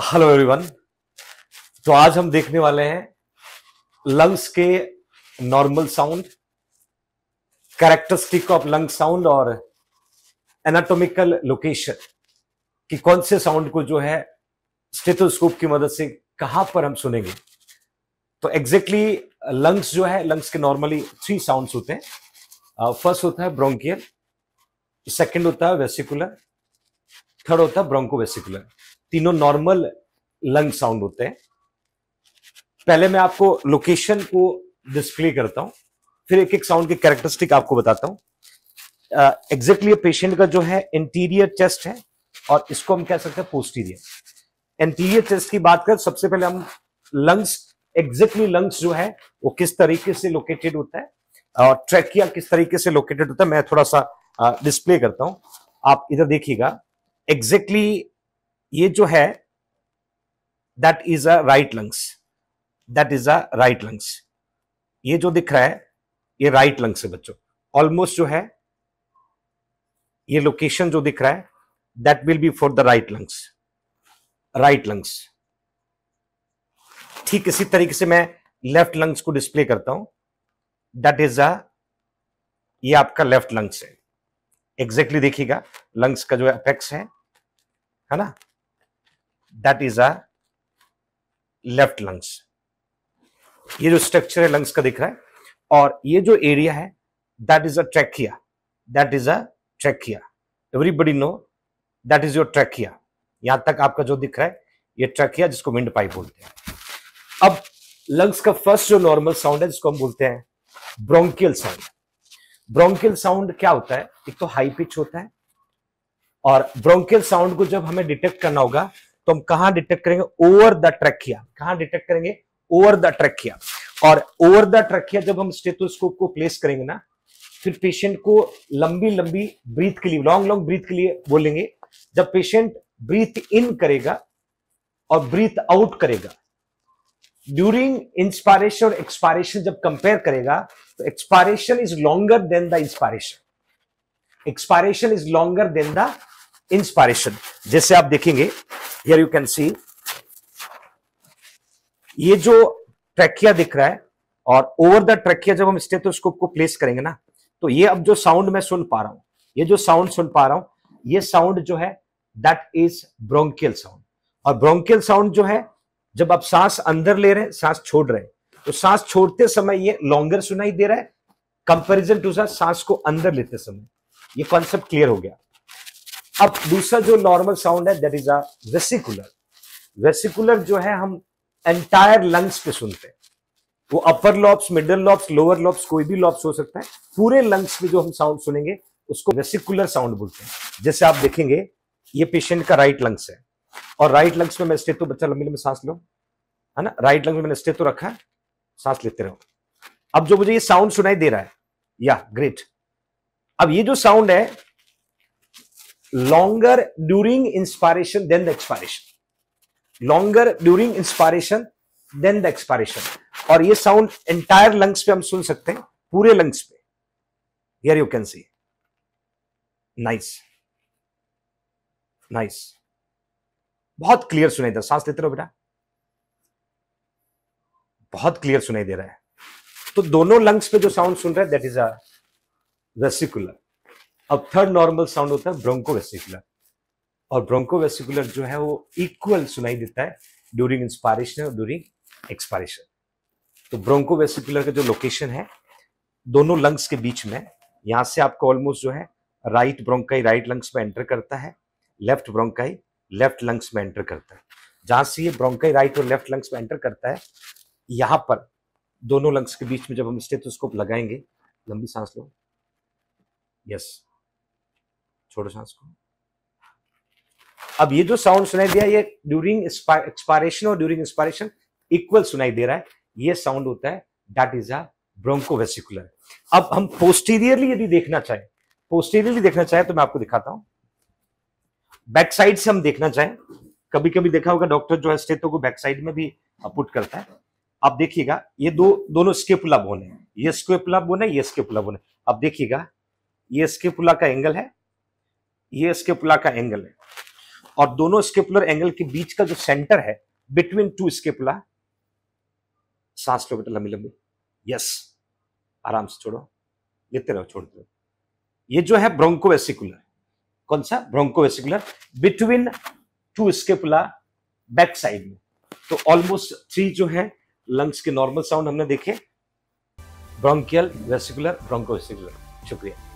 hello everyone तो आज हम देखने वाले हैं लंग्स के normal sound characteristic of lung sound और एनाटॉमिकल लोकेशन कि कौन से साउंड को जो है स्टेथोस्कोप की मदद से कहां पर हम सुनेंगे तो एग्जैक्टली exactly लंग्स जो है लंग्स के नॉर्मली थ्री साउंड्स होते हैं फर्स्ट uh, होता है ब्रोंकियल सेकंड होता है वेसिकुलर थर्ड होता है ब्रोंको वेसिकुलर तीनों नॉर्मल लंग साउंड होते हैं पहले मैं आपको लोकेशन को डिस्प्ले करता हूं फिर एक एक साउंड के कैरेक्टरिस्टिक आपको बताता हूं एग्जैक्टली uh, exactly पेशेंट का जो है इंटीरियर चेस्ट है और इसको हम कह सकते हैं पोस्टीरियर इंटीरियर चेस्ट की बात कर सबसे पहले हम लंग्स एग्जैक्टली लंग्स जो है वो किस तरीके से लोकेटेड होता है और ट्रैकिया किस तरीके से लोकेटेड होता है मैं थोड़ा सा डिस्प्ले करता हूं आप इधर देखिएगा एग्जैक्टली ये जो है that is a right lungs that is a right lungs ये जो दिख रहा है ये राइट लंग्स है बच्चों ऑलमोस्ट जो है ये लोकेशन जो दिख रहा है that will be for the right lungs right lungs ठीक इसी तरीके से मैं लेफ्ट लंग्स को डिस्प्ले करता हूं दैट इज अ ये आपका लेफ्ट लंग्स है एग्जैक्टली exactly देखिएगा लंग्स का जो अपेक्स है है ना that is a left lungs ये जो स्ट्रक्चर है लंग्स का दिख रहा है और ये जो एरिया है that is a trachea that is a trachea everybody know that is your trachea यहां तक आपका जो दिख रहा है ये ट्रैकिया जिसको विंड पाइप बोलते हैं अब लंग्स का फर्स्ट जो नॉर्मल साउंड है जिसको हम बोलते हैं ब्रोंकियल साउंड ब्रोंकियल साउंड क्या होता है एक तो हाई पिच होता है और ब्रोंकियल साउंड को जब हमें डिटेक्ट करना होगा तो हम कहा डिटेक्ट करेंगे ओवर द ट्रैकिया कहा डिटेक्ट करेंगे ओवर द ट्रैकिया और ओवर द ट्रैकिया जब हम स्टेथोस्कोप को प्लेस करेंगे ना फिर पेशेंट को लंबी लंबी ब्रीथ के लिए लॉन्ग लॉन्ग ब्रीथ के लिए बोलेंगे जब पेशेंट ब्रीथ इन करेगा और ब्रीथ आउट करेगा ड्यूरिंग इंस्पायरेशन और एक्सपायरेशन जब कंपेयर करेगा तो expiration is longer than the inspiration expiration is longer than the inspiration जैसे आप देखेंगे हियर यू कैन सी ये जो ट्रैकिया दिख रहा है और ओवर द ट्रैकिया जब हम स्टेथोस्कोप को प्लेस करेंगे ना तो ये अब जो साउंड मैं सुन पा रहा हूं ये जो साउंड सुन पा रहा हूं ये साउंड जो है दैट इज ब्रोंकियल साउंड और ब्रोंकियल साउंड जो है जब आप सांस अंदर ले रहे हैं सांस छोड़ रहे हैं तो सांस छोड़ते समय ये लॉन्गर सुनाई दे रहा है कंपैरिजन टू सांस को अंदर लेते समय ये कॉन्सेप्ट क्लियर हो गया अब दूसरा जो नॉर्मल साउंड है that is a vesicular vesicular जो है हम एंटायर लंग्स पे सुनते हैं वो upper lobes middle lobes lower lobes कोई भी लॉब्स हो सकता है पूरे लंग्स में जो हम साउंड सुनेंगे उसको वेसिकुलर साउंड बोलते हैं जैसे आप देखेंगे ये पेशेंट का राइट लंग्स है और राइट लंग्स में मैं स्टेतो बच्चा लंबी लंबी सांस लो है ना राइट लंग्स में मैंने स्टेतो रखा सांस लेते रहो अब जो मुझे ये साउंड सुनाई दे रहा है या ग्रेट अब ये जो साउंड है longer during inspiration than the expiration longer during inspiration than the expiration और ये sound entire lungs पे हम सुन सकते हैं पूरे lungs पे here you can see nice nice बहुत क्लियर सुनाई दे सांस लेते रहो बेटा बहुत क्लियर सुनाई दे रहा है तो दोनों लंग्स पे जो साउंड सुन रहा है दैट इज अ वेसिकुलर अब थर्ड नॉर्मल साउंड होता है ब्रोंको और ब्रोंको जो है वो इक्वल सुनाई देता है ड्यूरिंग इंस्पायरेशन और ड्यूरिंग एक्सपायरेशन तो ब्रोंको वेसिकुलर का जो लोकेशन है दोनों लंग्स के बीच में यहां से आपको ऑलमोस्ट जो है राइट ब्रोंकाई राइट लंग्स में एंटर करता है लेफ्ट ब्रोंकाई लेफ्ट लंग्स में एंटर करता है जहां से ये ब्रोंकाई राइट और लेफ्ट लंग्स में एंटर करता है यहां पर दोनों लंग्स के बीच में जब हम स्टेथोस्कोप लगाएंगे लंबी सांस लो यस छोड़ो सांस को अब ये जो साउंड सुनाई दिया ये ड्यूरिंग एक्सपायरेशन और ड्यूरिंग एक्सपायरेशन इक्वल सुनाई दे रहा है ये साउंड होता है दैट इज अ ब्रोंकोवेसिकुलर अब हम पोस्टीरियरली यदि देखना चाहें पोस्टीरियरली देखना चाहें तो मैं आपको दिखाता हूं बैक साइड से हम देखना चाहें कभी कभी देखा होगा डॉक्टर जो है स्टेटो को बैक साइड में भी पुट करता है आप देखिएगा ये दो दोनों स्केपुला बोन है ये स्केपुला बोन है ये स्केपुला बोन है आप देखिएगा ये स्केपुला का एंगल है ये स्केपुला का एंगल है और दोनों स्केपुलर एंगल के बीच का जो सेंटर है बिटवीन टू स्केपुला सांस लो बेटा लंबी लंबी यस आराम से छोड़ो लेते रहो छोड़ते रहो ये जो है ब्रोंकोवेसिकुलर कौन सा bronchovesicular between two scapula back side में तो ऑलमोस्ट थ्री जो है लंग्स के नॉर्मल साउंड हमने देखे ब्रोंकियल वेसिकुलर ब्रोंकोवेसिकुलर शुक्रिया